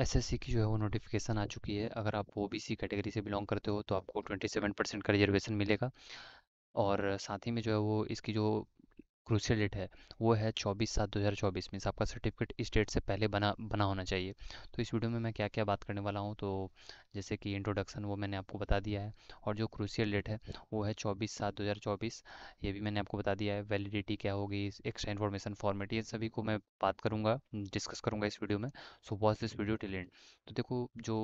SSC की जो है वो नोटिफिकेशन आ चुकी है अगर आप ओ बी कैटेगरी से बिलोंग करते हो तो आपको ट्वेंटी सेवन परसेंट का रिजर्वेशन मिलेगा और साथ ही में जो है वो इसकी जो क्रूशियल डेट है वो है 24 सात 2024 मीन्स आपका सर्टिफिकेट इस डेट से पहले बना बना होना चाहिए तो इस वीडियो में मैं क्या क्या बात करने वाला हूँ तो जैसे कि इंट्रोडक्शन वो मैंने आपको बता दिया है और जो क्रूशियल डेट है वो है चौबीस सात दो ये भी मैंने आपको बता दिया है वैलिडिटी क्या होगी एक्स्ट्रा इन्फॉर्मेशन फॉर्मेट ये सभी को मैं बात करूँगा डिस्कस करूँगा इस वीडियो में so watch this video till end तो देखो जो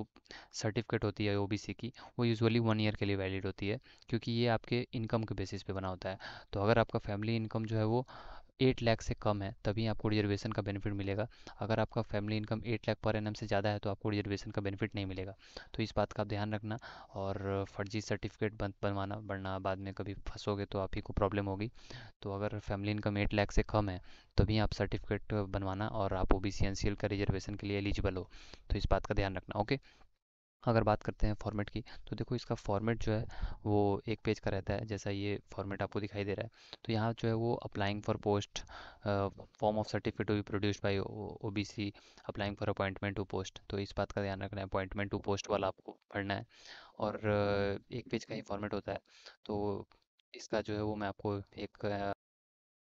सर्टिफिकेट होती है ओ की वो यूजअली वन ईयर के लिए वैलिड होती है क्योंकि ये आपके इनकम के बेसिस पर बना होता है तो अगर आपका फैमिली इनकम जो है वो एट लाख से कम है तभी आपको रिजर्वेशन का बेनिफिट मिलेगा अगर आपका फैमिली इनकम एट लाख पर एन से ज़्यादा है तो आपको रिजर्वेशन का बेनिफिट नहीं मिलेगा तो इस बात का ध्यान रखना और फर्जी सर्टिफिकेट बन बनवाना बढ़ना बाद में कभी फंसोगे तो आप ही को प्रॉब्लम होगी तो अगर फैमिली इनकम एट लाख से कम है तभी आप सर्टिफिकेट बनवाना और आप ओ बी का रिजर्वेशन के लिए एलिजिबल हो तो इस बात का ध्यान रखना ओके अगर बात करते हैं फॉर्मेट की तो देखो इसका फॉर्मेट जो है वो एक पेज का रहता है जैसा ये फॉर्मेट आपको दिखाई दे रहा है तो यहाँ जो है वो applying for post form of certificate to be produced by O B C applying for appointment to post तो इस बात का ध्यान रखना है अपॉइंटमेंट टू पोस्ट वाला आपको पढ़ना है और एक पेज का ही फॉर्मेट होता है तो इसका जो है वो मैं आपको एक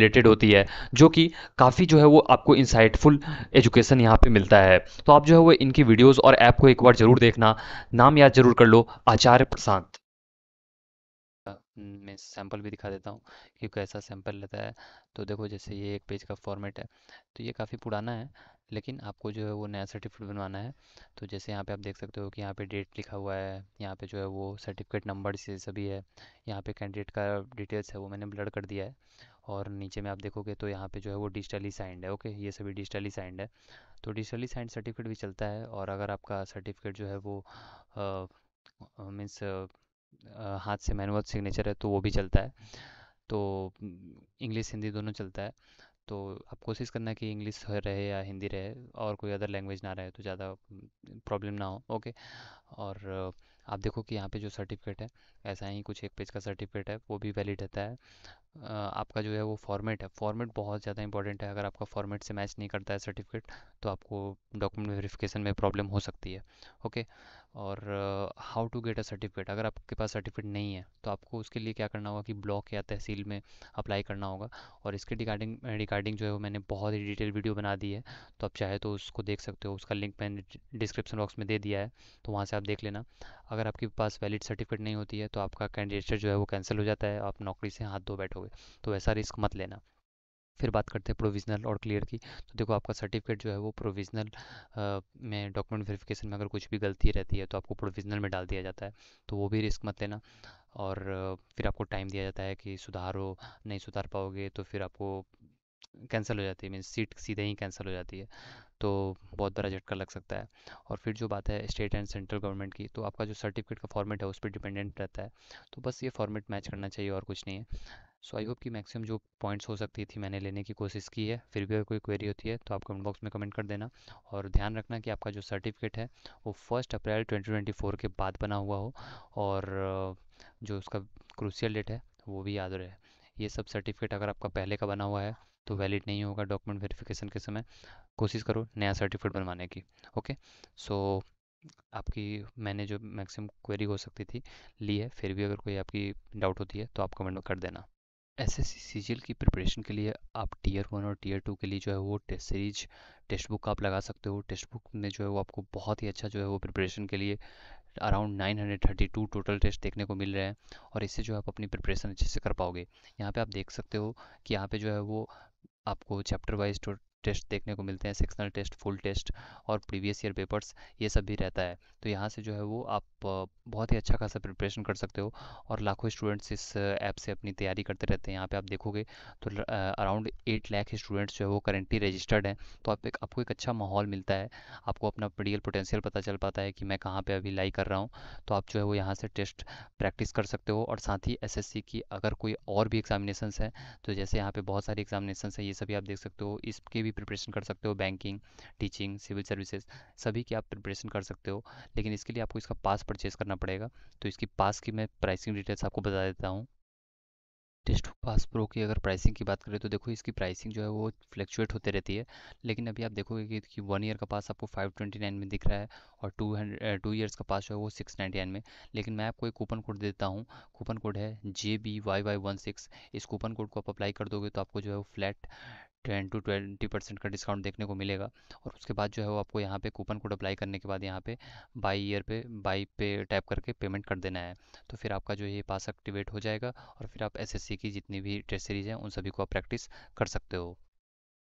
रिलेटेड होती है जो कि काफ़ी जो है वो आपको इंसाइटफुल एजुकेशन यहाँ पे मिलता है तो आप जो है वो इनकी वीडियोस और ऐप को एक बार ज़रूर देखना नाम याद जरूर कर लो आचार्य प्रशांत मैं सैंपल भी दिखा देता हूँ कि कैसा सैंपल लेता है तो देखो जैसे ये एक पेज का फॉर्मेट है तो ये काफ़ी पुराना है लेकिन आपको जो है वो नया सर्टिफिकेट बनवाना है तो जैसे यहाँ पे आप देख सकते हो कि यहाँ पे डेट लिखा हुआ है यहाँ पे जो है वो सर्टिफिकेट नंबर से सभी है यहाँ पे कैंडिडेट का डिटेल्स है वो मैंने ब्लड कर दिया है और नीचे में आप देखोगे तो यहाँ पे जो है वो डिजिटली साइंड है ओके ये सभी डिजिटली साइंड है तो डिजिटली साइंड सर्टिफिकेट भी चलता है और अगर आपका सर्टिफिकेट जो है वो मीन्स हाथ से मैनुअल सिग्नेचर है तो वो भी चलता है तो इंग्लिश हिंदी दोनों चलता है तो आप कोशिश करना कि इंग्लिश रहे या हिंदी रहे और कोई अदर लैंग्वेज ना रहे तो ज़्यादा प्रॉब्लम ना हो ओके और आप देखो कि यहाँ पे जो सर्टिफिकेट है ऐसा ही कुछ एक पेज का सर्टिफिकेट है वो भी वैलिड रहता है आपका जो है वो फॉर्मेट है फॉर्मेट बहुत ज़्यादा इंपॉर्टेंट है अगर आपका फॉर्मेट से मैच नहीं करता है सर्टिफिकेट तो आपको डॉक्यूमेंट वेरिफिकेशन में प्रॉब्लम हो सकती है ओके और how to get a certificate अगर आपके पास सर्टिफिकेट नहीं है तो आपको उसके लिए क्या करना होगा कि ब्लॉक या तहसील में अप्लाई करना होगा और इसके रिगार्डिंग रिगार्डिंग जो है वो मैंने बहुत ही डिटेल वीडियो बना दी है तो आप चाहे तो उसको देख सकते हो उसका लिंक मैंने डिस्क्रिप्शन बॉक्स में दे दिया है तो वहाँ से आप देख लेना अगर आपके पास वैलिड सर्टिफिकेट नहीं होती है तो आपका कैंडिडेचर जो है वो कैंसिल हो जाता है आप नौकरी से हाथ धो बैठोगे तो ऐसा रिस्क मत लेना फिर बात करते हैं प्रोविज़नल और क्लियर की तो देखो आपका सर्टिफिकेट जो है वो प्रोविज़नल में डॉक्यूमेंट वेरिफिकेशन में अगर कुछ भी गलती रहती है तो आपको प्रोविज़नल में डाल दिया जाता है तो वो भी रिस्क मत लेना और फिर आपको टाइम दिया जाता है कि सुधारो नहीं सुधार पाओगे तो फिर आपको कैंसिल हो जाती है मीन सीट सीधे ही कैंसिल हो जाती है तो बहुत बड़ा झटका लग सकता है और फिर जो बात है स्टेट एंड सेंट्रल गवर्नमेंट की तो आपका जो सर्टिफिकेट का फॉर्मेट है उस पर डिपेंडेंट रहता है तो बस ये फॉर्मेट मैच करना चाहिए और कुछ नहीं है सो आई होप कि मैक्सिमम जो पॉइंट्स हो सकती थी मैंने लेने की कोशिश की है फिर भी अगर कोई क्वेरी होती है तो आप कमेंट बॉक्स में कमेंट कर देना और ध्यान रखना कि आपका जो सर्टिफिकेट है वो फर्स्ट अप्रैल 2024 के बाद बना हुआ हो और जो उसका क्रूसियल डेट है वो भी याद रहे ये सब सर्टिफिकेट अगर आपका पहले का बना हुआ है तो वैलिड नहीं होगा डॉक्यूमेंट वेरिफिकेशन के समय कोशिश करो नया सर्टिफिकेट बनवाने की ओके सो so, आपकी मैंने जो मैक्सिमम क्वेरी हो सकती थी ली है फिर भी अगर कोई आपकी डाउट होती है तो आप कमेंट कर देना एसएससी सीजीएल की प्रिपरेशन के लिए आप टीयर वन और टीयर टू के लिए जो है वो टेस्ट सीरीज टेक्स्ट बुक आप लगा सकते हो टेक्स्ट बुक में जो है वो आपको बहुत ही अच्छा जो है वो प्रिपरेशन के लिए अराउंड 932 टोटल टेस्ट देखने को मिल रहे हैं और इससे जो है आप अपनी प्रिपरेशन अच्छे से कर पाओगे यहाँ पे आप देख सकते हो कि यहाँ पे जो है वो आपको चैप्टर वाइज टेस्ट देखने को मिलते हैं सेक्शनल टेस्ट फुल टेस्ट और प्रीवियस ईयर पेपर्स ये सब भी रहता है तो यहाँ से जो है वो आप बहुत ही अच्छा खासा प्रिपरेशन कर सकते हो और लाखों स्टूडेंट्स इस ऐप से अपनी तैयारी करते रहते हैं यहाँ पे आप देखोगे तो अराउंड एट लाख स्टूडेंट्स जो है वो करेंटली रजिस्टर्ड हैं तो आप एक आपको एक अच्छा माहौल मिलता है आपको अपना रियल पोटेंशियल पता चल पाता है कि मैं कहाँ पर अभी लाई कर रहा हूँ तो आप जो है वो यहाँ से टेस्ट प्रैक्टिस कर सकते हो और साथ ही एस की अगर कोई और भी एग्जामिनेशन है तो जैसे यहाँ पर बहुत सारी एग्जामिनेशन है ये सभी आप देख सकते हो इसके भी भी प्रिपरेशन कर सकते हो बैंकिंग टीचिंग सिविल सर्विसेज सभी की आप प्रिपरेशन कर सकते हो लेकिन इसके लिए आपको इसका पास परचेज करना पड़ेगा तो इसकी पास की मैं प्राइसिंग डिटेल्स आपको बता देता हूँ टेस्ट पास प्रो की अगर प्राइसिंग की बात करें तो देखो इसकी प्राइसिंग जो है वो फ्लक्चुएट होते रहती है लेकिन अभी आप देखोगे कि, कि वन ईयर का पास आपको फाइव ट्वेंटी नाइन में दिख रहा है और टू हंड्रेड टू ईयर्स का पास जो है वो सिक्स नाइन्टी नाइन में लेकिन मैं आपको एक कूपन कोड देता हूँ कूपन कोड है J B Y Y one six इस कूपन कोड को आप अप्लाई कर दोगे तो आपको जो है वो flat ten to twenty percent का डिस्काउंट देखने को मिलेगा और उसके बाद जो है वो आपको यहाँ पे कूपन कोड अप्लाई करने के बाद यहाँ पे बाई ईयर पे बाई पे टैप करके पेमेंट कर देना है तो फिर आपका जो ये पास एक्टिवेट हो जाएगा और फिर आप एसएससी की जितनी भी टेस्ट सीरीज़ हैं उन सभी को आप प्रैक्टिस कर सकते हो